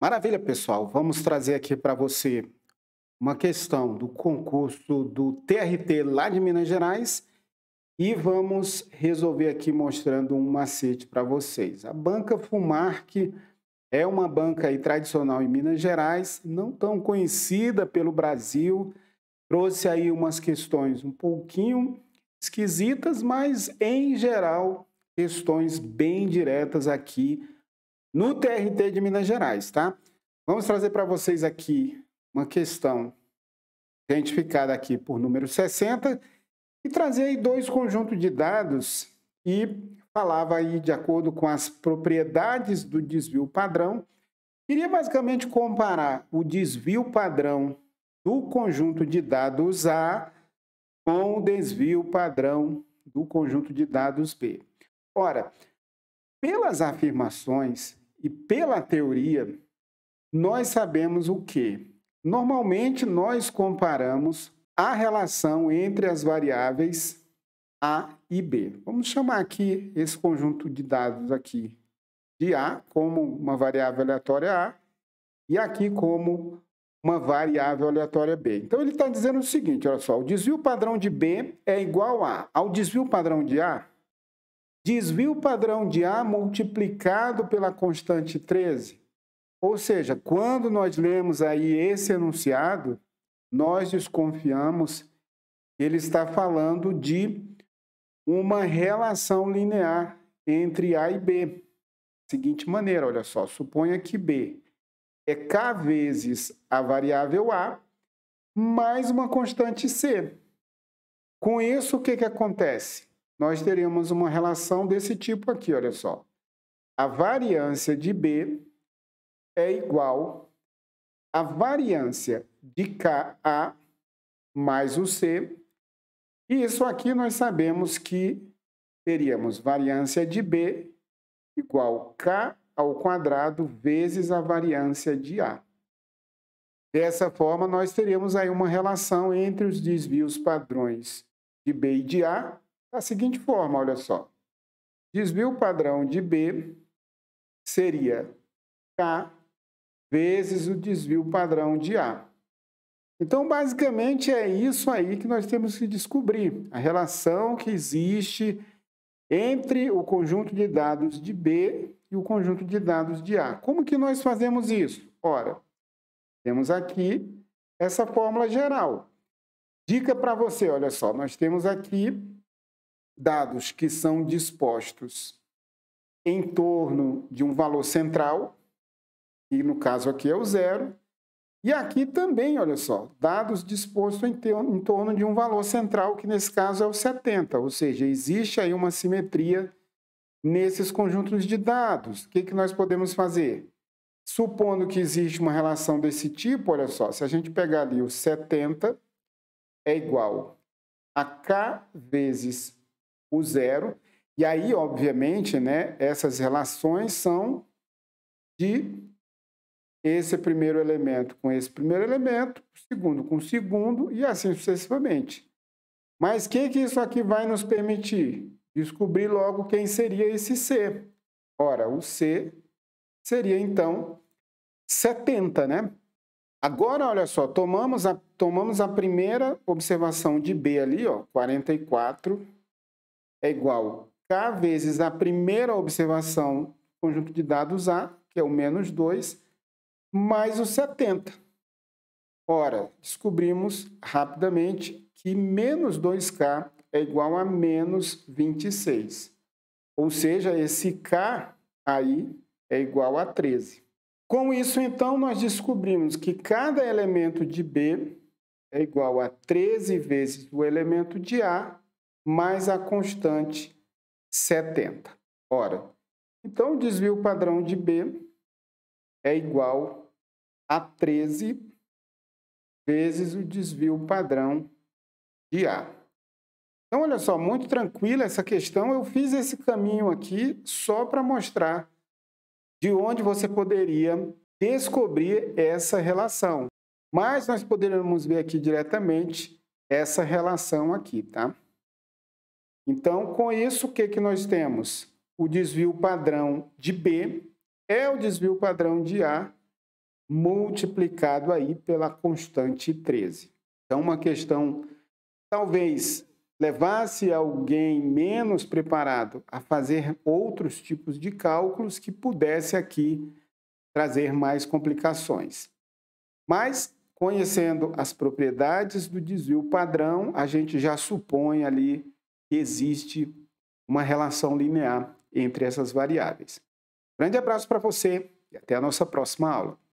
Maravilha, pessoal. Vamos trazer aqui para você uma questão do concurso do TRT lá de Minas Gerais e vamos resolver aqui mostrando um macete para vocês. A banca Fumarc é uma banca aí tradicional em Minas Gerais, não tão conhecida pelo Brasil. Trouxe aí umas questões um pouquinho esquisitas, mas em geral questões bem diretas aqui no TRT de Minas Gerais, tá? Vamos trazer para vocês aqui uma questão identificada aqui por número 60 e trazer aí dois conjuntos de dados e falava aí de acordo com as propriedades do desvio padrão. Queria basicamente comparar o desvio padrão do conjunto de dados A com o desvio padrão do conjunto de dados B. Ora, pelas afirmações e pela teoria, nós sabemos o que? Normalmente nós comparamos a relação entre as variáveis A e B. Vamos chamar aqui esse conjunto de dados aqui de A como uma variável aleatória A e aqui como uma variável aleatória B. Então ele está dizendo o seguinte, olha só, o desvio padrão de B é igual a ao desvio padrão de A desvio padrão de A multiplicado pela constante 13. Ou seja, quando nós lemos aí esse enunciado, nós desconfiamos que ele está falando de uma relação linear entre A e B. Seguinte maneira, olha só, suponha que B é K vezes a variável A mais uma constante C. Com isso, o que, que acontece? nós teríamos uma relação desse tipo aqui, olha só. A variância de B é igual à variância de KA mais o C. E isso aqui nós sabemos que teríamos variância de B igual K ao quadrado vezes a variância de A. Dessa forma, nós teríamos aí uma relação entre os desvios padrões de B e de A, da seguinte forma, olha só. Desvio padrão de B seria K vezes o desvio padrão de A. Então, basicamente, é isso aí que nós temos que descobrir, a relação que existe entre o conjunto de dados de B e o conjunto de dados de A. Como que nós fazemos isso? Ora, temos aqui essa fórmula geral. Dica para você, olha só, nós temos aqui dados que são dispostos em torno de um valor central, e no caso aqui é o zero, e aqui também, olha só, dados dispostos em, em torno de um valor central, que nesse caso é o 70, ou seja, existe aí uma simetria nesses conjuntos de dados. O que, que nós podemos fazer? Supondo que existe uma relação desse tipo, olha só, se a gente pegar ali o 70 é igual a K vezes o zero. E aí, obviamente, né, essas relações são de esse primeiro elemento com esse primeiro elemento, segundo com o segundo e assim sucessivamente. Mas o que, que isso aqui vai nos permitir? Descobrir logo quem seria esse C. Ora, o C seria então 70, né? Agora, olha só, tomamos a, tomamos a primeira observação de B ali, ó, 44 é igual K vezes a primeira observação, conjunto de dados A, que é o menos 2, mais o 70. Ora, descobrimos rapidamente que menos 2K é igual a menos 26. Ou seja, esse K aí é igual a 13. Com isso, então, nós descobrimos que cada elemento de B é igual a 13 vezes o elemento de A mais a constante 70. Ora, então o desvio padrão de B é igual a 13 vezes o desvio padrão de A. Então, olha só, muito tranquila essa questão. Eu fiz esse caminho aqui só para mostrar de onde você poderia descobrir essa relação. Mas nós poderíamos ver aqui diretamente essa relação aqui, tá? Então, com isso, o que, que nós temos? O desvio padrão de B é o desvio padrão de A multiplicado aí pela constante 13. Então, uma questão talvez levasse alguém menos preparado a fazer outros tipos de cálculos que pudesse aqui trazer mais complicações. Mas, conhecendo as propriedades do desvio padrão, a gente já supõe ali que existe uma relação linear entre essas variáveis. Grande abraço para você e até a nossa próxima aula.